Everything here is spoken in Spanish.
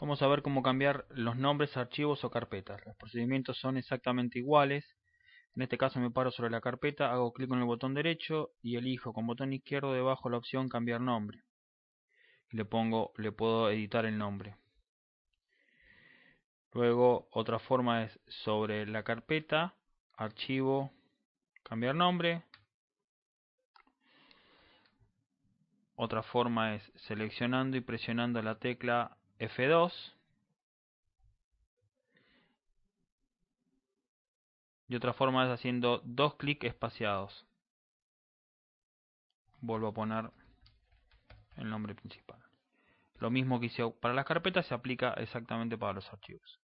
Vamos a ver cómo cambiar los nombres, archivos o carpetas. Los procedimientos son exactamente iguales. En este caso me paro sobre la carpeta, hago clic en el botón derecho y elijo con botón izquierdo debajo la opción cambiar nombre. Y le pongo, le puedo editar el nombre. Luego otra forma es sobre la carpeta, archivo, cambiar nombre. Otra forma es seleccionando y presionando la tecla F2. Y otra forma es haciendo dos clics espaciados. Vuelvo a poner el nombre principal. Lo mismo que hice para las carpetas se aplica exactamente para los archivos.